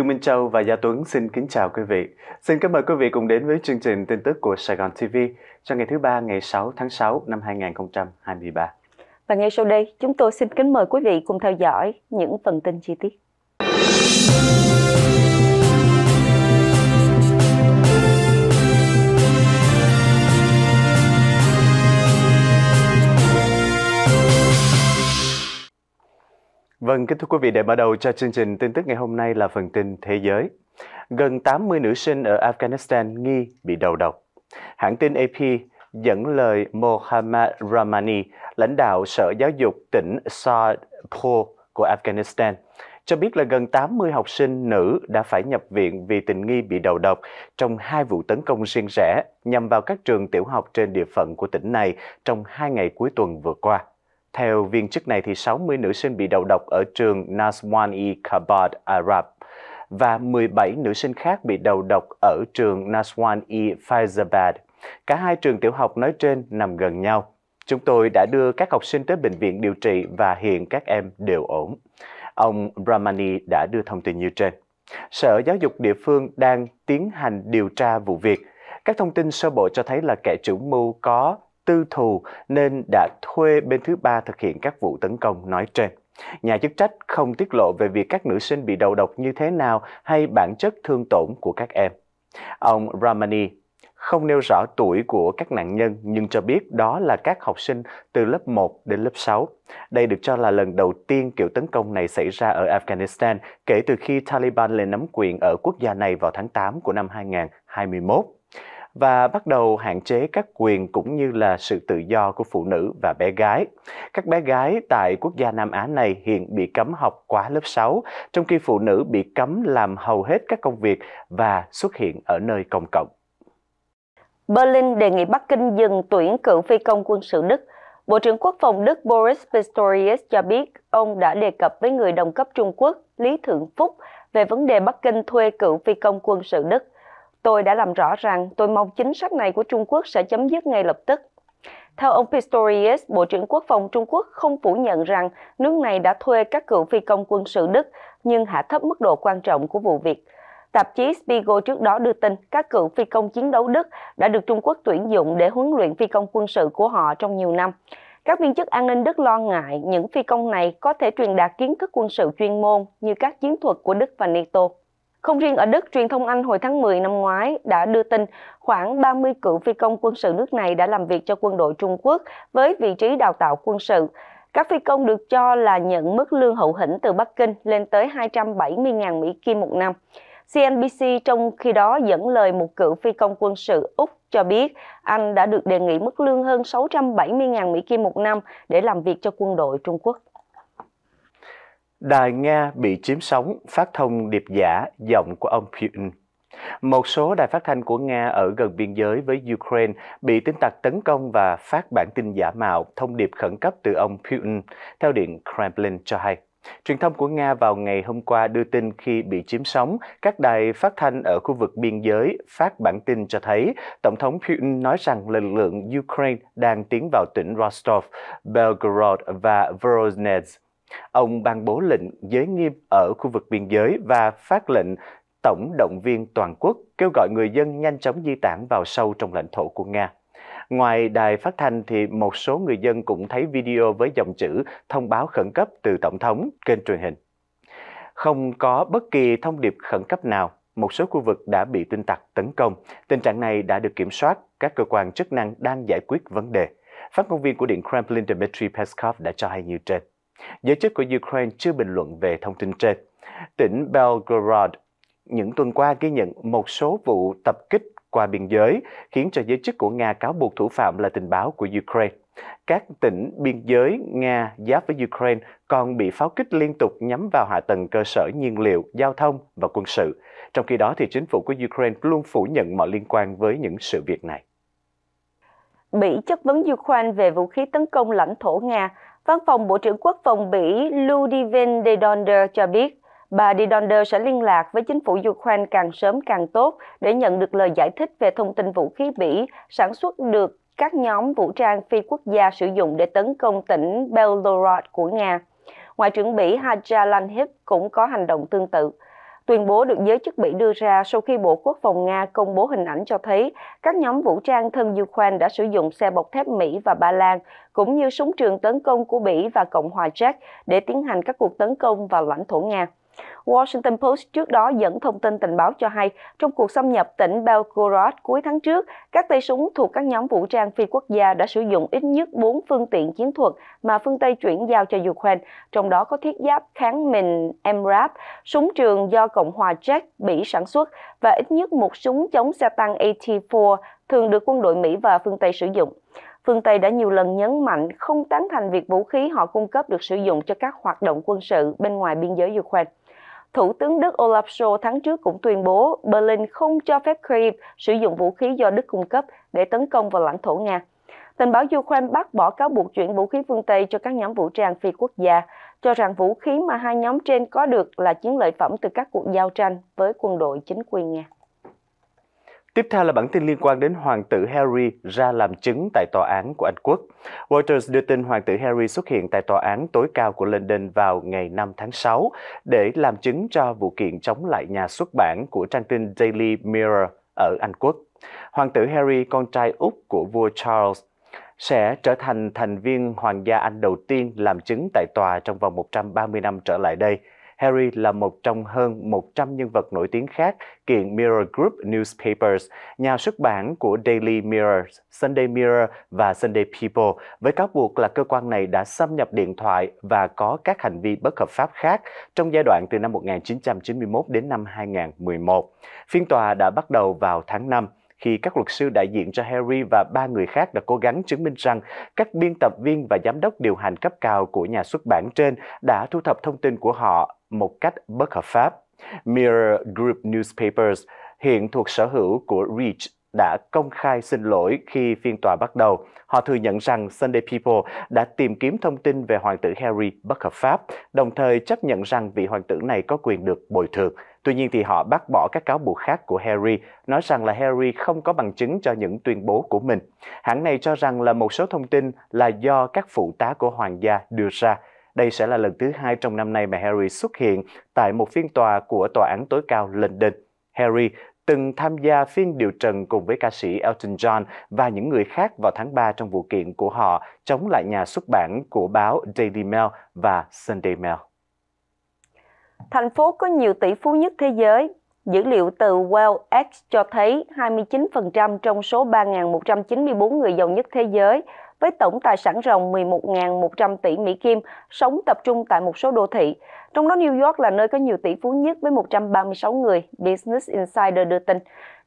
Lưu Minh Châu và Gia Tuấn xin kính chào quý vị. Xin cảm ơn quý vị cùng đến với chương trình tin tức của Sài Gòn TV cho ngày thứ ba ngày 6 tháng 6 năm 2023. Và ngay sau đây, chúng tôi xin kính mời quý vị cùng theo dõi những phần tin chi tiết. Vâng, kính thưa quý vị, để mở đầu cho chương trình tin tức ngày hôm nay là phần tin thế giới. Gần 80 nữ sinh ở Afghanistan nghi bị đầu độc. Hãng tin AP dẫn lời Mohammad Rahmani, lãnh đạo Sở Giáo dục tỉnh Sadpur của Afghanistan, cho biết là gần 80 học sinh nữ đã phải nhập viện vì tình nghi bị đầu độc trong hai vụ tấn công riêng rẽ nhằm vào các trường tiểu học trên địa phận của tỉnh này trong hai ngày cuối tuần vừa qua. Theo viên chức này, thì 60 nữ sinh bị đầu độc ở trường Naswan-e Kabad Arab và 17 nữ sinh khác bị đầu độc ở trường Naswan-e Faizabad. Cả hai trường tiểu học nói trên nằm gần nhau. Chúng tôi đã đưa các học sinh tới bệnh viện điều trị và hiện các em đều ổn. Ông Brahmani đã đưa thông tin như trên. Sở Giáo dục địa phương đang tiến hành điều tra vụ việc. Các thông tin sơ bộ cho thấy là kẻ chủ mưu có tư thù nên đã thuê bên thứ ba thực hiện các vụ tấn công nói trên. Nhà chức trách không tiết lộ về việc các nữ sinh bị đầu độc như thế nào hay bản chất thương tổn của các em. Ông Ramani không nêu rõ tuổi của các nạn nhân nhưng cho biết đó là các học sinh từ lớp 1 đến lớp 6. Đây được cho là lần đầu tiên kiểu tấn công này xảy ra ở Afghanistan kể từ khi Taliban lên nắm quyền ở quốc gia này vào tháng 8 của năm 2021 và bắt đầu hạn chế các quyền cũng như là sự tự do của phụ nữ và bé gái. Các bé gái tại quốc gia Nam Á này hiện bị cấm học quá lớp 6, trong khi phụ nữ bị cấm làm hầu hết các công việc và xuất hiện ở nơi công cộng. Berlin đề nghị Bắc Kinh dừng tuyển cử phi công quân sự Đức. Bộ trưởng Quốc phòng Đức Boris Pistorius cho biết ông đã đề cập với người đồng cấp Trung Quốc Lý Thượng Phúc về vấn đề Bắc Kinh thuê cựu phi công quân sự Đức. Tôi đã làm rõ rằng tôi mong chính sách này của Trung Quốc sẽ chấm dứt ngay lập tức. Theo ông Pistorius, Bộ trưởng Quốc phòng Trung Quốc không phủ nhận rằng nước này đã thuê các cựu phi công quân sự Đức nhưng hạ thấp mức độ quan trọng của vụ việc. Tạp chí Spiegel trước đó đưa tin các cựu phi công chiến đấu Đức đã được Trung Quốc tuyển dụng để huấn luyện phi công quân sự của họ trong nhiều năm. Các viên chức an ninh Đức lo ngại những phi công này có thể truyền đạt kiến thức quân sự chuyên môn như các chiến thuật của Đức và NATO. Không riêng ở Đức, truyền thông Anh hồi tháng 10 năm ngoái đã đưa tin khoảng 30 cựu phi công quân sự nước này đã làm việc cho quân đội Trung Quốc với vị trí đào tạo quân sự. Các phi công được cho là nhận mức lương hậu hĩnh từ Bắc Kinh lên tới 270.000 Mỹ Kim một năm. CNBC trong khi đó dẫn lời một cựu phi công quân sự Úc cho biết anh đã được đề nghị mức lương hơn 670.000 Mỹ Kim một năm để làm việc cho quân đội Trung Quốc. Đài Nga bị chiếm sóng phát thông điệp giả giọng của ông Putin. Một số đài phát thanh của Nga ở gần biên giới với Ukraine bị tin tặc tấn công và phát bản tin giả mạo thông điệp khẩn cấp từ ông Putin, theo Điện Kremlin cho hay. Truyền thông của Nga vào ngày hôm qua đưa tin khi bị chiếm sóng, các đài phát thanh ở khu vực biên giới phát bản tin cho thấy Tổng thống Putin nói rằng lực lượng Ukraine đang tiến vào tỉnh Rostov, Belgorod và Voronezh. Ông ban bố lệnh giới nghiêm ở khu vực biên giới và phát lệnh tổng động viên toàn quốc kêu gọi người dân nhanh chóng di tản vào sâu trong lãnh thổ của Nga. Ngoài đài phát thanh thì một số người dân cũng thấy video với dòng chữ thông báo khẩn cấp từ Tổng thống kênh truyền hình. Không có bất kỳ thông điệp khẩn cấp nào, một số khu vực đã bị tin tặc tấn công. Tình trạng này đã được kiểm soát, các cơ quan chức năng đang giải quyết vấn đề. Phát ngôn viên của Điện Kremlin Dmitry Peskov đã cho hay như trên. Giới chức của Ukraine chưa bình luận về thông tin trên. Tỉnh Belgorod những tuần qua ghi nhận một số vụ tập kích qua biên giới, khiến cho giới chức của Nga cáo buộc thủ phạm là tình báo của Ukraine. Các tỉnh biên giới Nga giáp với Ukraine còn bị pháo kích liên tục nhắm vào hạ tầng cơ sở nhiên liệu, giao thông và quân sự. Trong khi đó, thì chính phủ của Ukraine luôn phủ nhận mọi liên quan với những sự việc này. Mỹ chất vấn Ukraine về vũ khí tấn công lãnh thổ Nga Văn phòng Bộ trưởng Quốc phòng Bỉ Ludivine de Donder cho biết, bà de Donder sẽ liên lạc với chính phủ Ukraine càng sớm càng tốt để nhận được lời giải thích về thông tin vũ khí Bỉ sản xuất được các nhóm vũ trang phi quốc gia sử dụng để tấn công tỉnh Belgorod của Nga. Ngoại trưởng Bỉ Haja Lanhip cũng có hành động tương tự. Tuyên bố được giới chức Mỹ đưa ra sau khi Bộ Quốc phòng Nga công bố hình ảnh cho thấy các nhóm vũ trang thân Ukraine đã sử dụng xe bọc thép Mỹ và Ba Lan, cũng như súng trường tấn công của Mỹ và Cộng hòa Czech để tiến hành các cuộc tấn công vào lãnh thổ Nga. Washington Post trước đó dẫn thông tin tình báo cho hay, trong cuộc xâm nhập tỉnh Belgorod cuối tháng trước, các tay súng thuộc các nhóm vũ trang phi quốc gia đã sử dụng ít nhất 4 phương tiện chiến thuật mà phương Tây chuyển giao cho Ukraine, trong đó có thiết giáp kháng mìn MRAP, súng trường do Cộng hòa Czech Bỉ sản xuất và ít nhất một súng chống xe tăng AT-4 thường được quân đội Mỹ và phương Tây sử dụng. Phương Tây đã nhiều lần nhấn mạnh không tán thành việc vũ khí họ cung cấp được sử dụng cho các hoạt động quân sự bên ngoài biên giới Ukraine. Thủ tướng Đức Olaf Scholz tháng trước cũng tuyên bố Berlin không cho phép Kyiv sử dụng vũ khí do Đức cung cấp để tấn công vào lãnh thổ Nga. Tình báo Ukraine bác bỏ cáo buộc chuyển vũ khí phương Tây cho các nhóm vũ trang phi quốc gia, cho rằng vũ khí mà hai nhóm trên có được là chiến lợi phẩm từ các cuộc giao tranh với quân đội chính quyền Nga. Tiếp theo là bản tin liên quan đến hoàng tử Harry ra làm chứng tại tòa án của Anh Quốc. Reuters đưa tin hoàng tử Harry xuất hiện tại tòa án tối cao của London vào ngày 5 tháng 6 để làm chứng cho vụ kiện chống lại nhà xuất bản của trang tin Daily Mirror ở Anh Quốc. Hoàng tử Harry, con trai út của vua Charles, sẽ trở thành thành viên hoàng gia Anh đầu tiên làm chứng tại tòa trong vòng 130 năm trở lại đây – Harry là một trong hơn 100 nhân vật nổi tiếng khác kiện Mirror Group Newspapers, nhà xuất bản của Daily Mirror, Sunday Mirror và Sunday People, với cáo buộc là cơ quan này đã xâm nhập điện thoại và có các hành vi bất hợp pháp khác trong giai đoạn từ năm 1991 đến năm 2011. Phiên tòa đã bắt đầu vào tháng 5 khi các luật sư đại diện cho Harry và ba người khác đã cố gắng chứng minh rằng các biên tập viên và giám đốc điều hành cấp cao của nhà xuất bản trên đã thu thập thông tin của họ một cách bất hợp pháp. Mirror Group Newspapers hiện thuộc sở hữu của Reach đã công khai xin lỗi khi phiên tòa bắt đầu. Họ thừa nhận rằng Sunday People đã tìm kiếm thông tin về hoàng tử Harry bất hợp pháp, đồng thời chấp nhận rằng vị hoàng tử này có quyền được bồi thường. Tuy nhiên thì họ bác bỏ các cáo buộc khác của Harry, nói rằng là Harry không có bằng chứng cho những tuyên bố của mình. Hãng này cho rằng là một số thông tin là do các phụ tá của hoàng gia đưa ra, đây sẽ là lần thứ hai trong năm nay mà Harry xuất hiện tại một phiên tòa của Tòa án tối cao London. Harry từng tham gia phiên điều trần cùng với ca sĩ Elton John và những người khác vào tháng 3 trong vụ kiện của họ chống lại nhà xuất bản của báo Daily Mail và Sunday Mail. Thành phố có nhiều tỷ phú nhất thế giới. Dữ liệu từ WealthX cho thấy 29% trong số 3.194 người giàu nhất thế giới với tổng tài sản ròng 11.100 tỷ Mỹ Kim sống tập trung tại một số đô thị. Trong đó New York là nơi có nhiều tỷ phú nhất với 136 người, Business Insider đưa tin.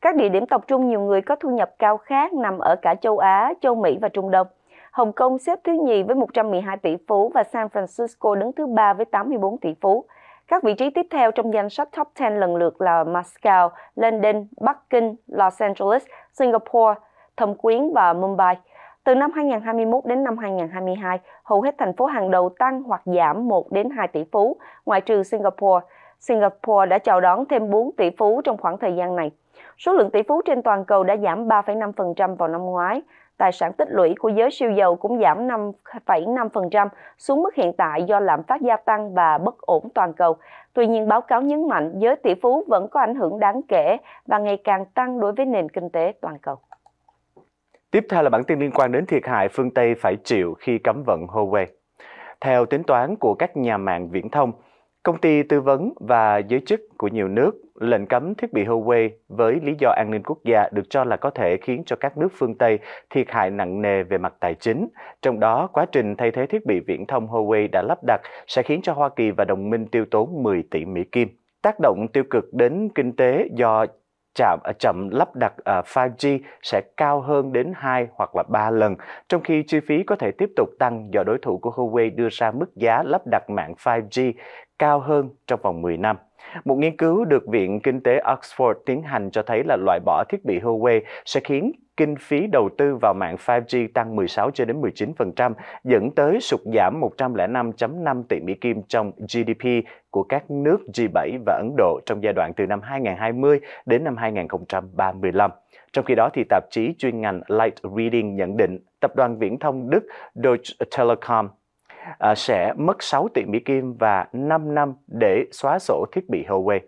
Các địa điểm tập trung nhiều người có thu nhập cao khác nằm ở cả châu Á, châu Mỹ và Trung Đông. Hồng Kông xếp thứ nhì với 112 tỷ phú và San Francisco đứng thứ ba với 84 tỷ phú. Các vị trí tiếp theo trong danh sách top 10 lần lượt là Moscow, London, Bắc Kinh, Los Angeles, Singapore, Thâm Quyến và Mumbai. Từ năm 2021 đến năm 2022, hầu hết thành phố hàng đầu tăng hoặc giảm 1 đến 2 tỷ phú, ngoại trừ Singapore. Singapore đã chào đón thêm 4 tỷ phú trong khoảng thời gian này. Số lượng tỷ phú trên toàn cầu đã giảm 3,5% vào năm ngoái. Tài sản tích lũy của giới siêu giàu cũng giảm 5,5% xuống mức hiện tại do lạm phát gia tăng và bất ổn toàn cầu. Tuy nhiên, báo cáo nhấn mạnh giới tỷ phú vẫn có ảnh hưởng đáng kể và ngày càng tăng đối với nền kinh tế toàn cầu. Tiếp theo là bản tin liên quan đến thiệt hại phương Tây phải chịu khi cấm vận Huawei. Theo tính toán của các nhà mạng viễn thông, công ty tư vấn và giới chức của nhiều nước, lệnh cấm thiết bị Huawei với lý do an ninh quốc gia được cho là có thể khiến cho các nước phương Tây thiệt hại nặng nề về mặt tài chính. Trong đó, quá trình thay thế thiết bị viễn thông Huawei đã lắp đặt sẽ khiến cho Hoa Kỳ và đồng minh tiêu tốn 10 tỷ Mỹ Kim tác động tiêu cực đến kinh tế do chạm, à, chậm lắp đặt 5G à, sẽ cao hơn đến 2 hoặc là 3 lần, trong khi chi phí có thể tiếp tục tăng do đối thủ của Huawei đưa ra mức giá lắp đặt mạng 5G cao hơn trong vòng 10 năm. Một nghiên cứu được Viện Kinh tế Oxford tiến hành cho thấy là loại bỏ thiết bị Huawei sẽ khiến kinh phí đầu tư vào mạng 5G tăng 16 cho đến 19%, dẫn tới sụt giảm 105.5 tỷ Mỹ Kim trong GDP của các nước G7 và Ấn Độ trong giai đoạn từ năm 2020 đến năm 2035. Trong khi đó, thì tạp chí chuyên ngành Light Reading nhận định tập đoàn viễn thông Đức Deutsche Telekom à, sẽ mất 6 tỷ Mỹ Kim và 5 năm để xóa sổ thiết bị Huawei.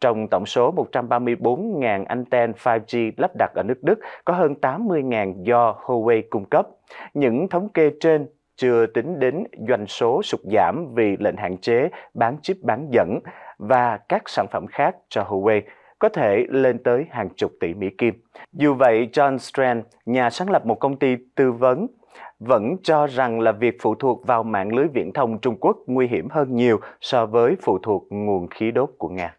Trong tổng số 134.000 anten 5G lắp đặt ở nước Đức, có hơn 80.000 do Huawei cung cấp. Những thống kê trên chưa tính đến doanh số sụt giảm vì lệnh hạn chế bán chip bán dẫn và các sản phẩm khác cho Huawei có thể lên tới hàng chục tỷ Mỹ Kim. Dù vậy, John Strand, nhà sáng lập một công ty tư vấn, vẫn cho rằng là việc phụ thuộc vào mạng lưới viễn thông Trung Quốc nguy hiểm hơn nhiều so với phụ thuộc nguồn khí đốt của Nga.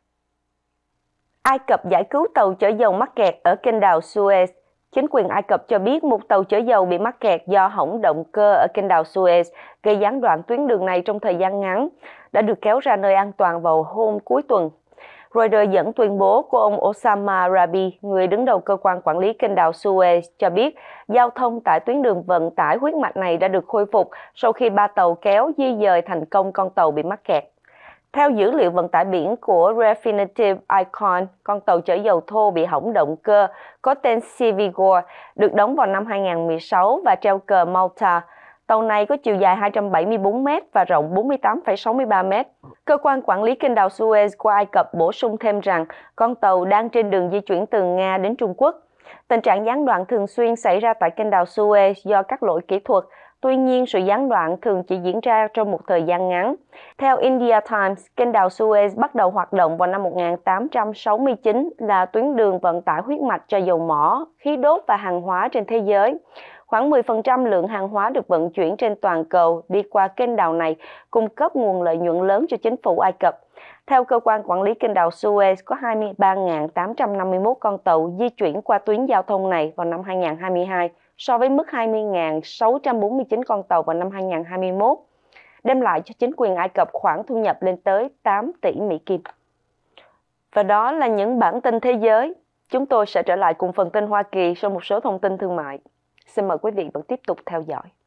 Ai Cập giải cứu tàu chở dầu mắc kẹt ở kênh đào Suez. Chính quyền Ai Cập cho biết một tàu chở dầu bị mắc kẹt do hỏng động cơ ở kênh đào Suez gây gián đoạn tuyến đường này trong thời gian ngắn, đã được kéo ra nơi an toàn vào hôm cuối tuần. Reuters dẫn tuyên bố của ông Osama Rabi, người đứng đầu cơ quan quản lý kênh đào Suez, cho biết giao thông tại tuyến đường vận tải huyết mạch này đã được khôi phục sau khi ba tàu kéo di dời thành công con tàu bị mắc kẹt. Theo dữ liệu vận tải biển của Refinitiv Icon, con tàu chở dầu thô bị hỏng động cơ có tên Sivigor được đóng vào năm 2016 và treo cờ Malta. Tàu này có chiều dài 274 m và rộng 48,63 m. Cơ quan quản lý kênh đào Suez của Ai Cập bổ sung thêm rằng con tàu đang trên đường di chuyển từ Nga đến Trung Quốc. Tình trạng gián đoạn thường xuyên xảy ra tại kênh đào Suez do các lỗi kỹ thuật Tuy nhiên, sự gián đoạn thường chỉ diễn ra trong một thời gian ngắn. Theo India Times, kênh đào Suez bắt đầu hoạt động vào năm 1869 là tuyến đường vận tải huyết mạch cho dầu mỏ, khí đốt và hàng hóa trên thế giới. Khoảng 10% lượng hàng hóa được vận chuyển trên toàn cầu đi qua kênh đào này, cung cấp nguồn lợi nhuận lớn cho chính phủ Ai Cập. Theo cơ quan quản lý kênh đào Suez, có 23.851 con tàu di chuyển qua tuyến giao thông này vào năm 2022 so với mức 20.649 con tàu vào năm 2021, đem lại cho chính quyền Ai Cập khoản thu nhập lên tới 8 tỷ Mỹ Kim. Và đó là những bản tin thế giới. Chúng tôi sẽ trở lại cùng phần tin Hoa Kỳ sau một số thông tin thương mại. Xin mời quý vị vẫn tiếp tục theo dõi.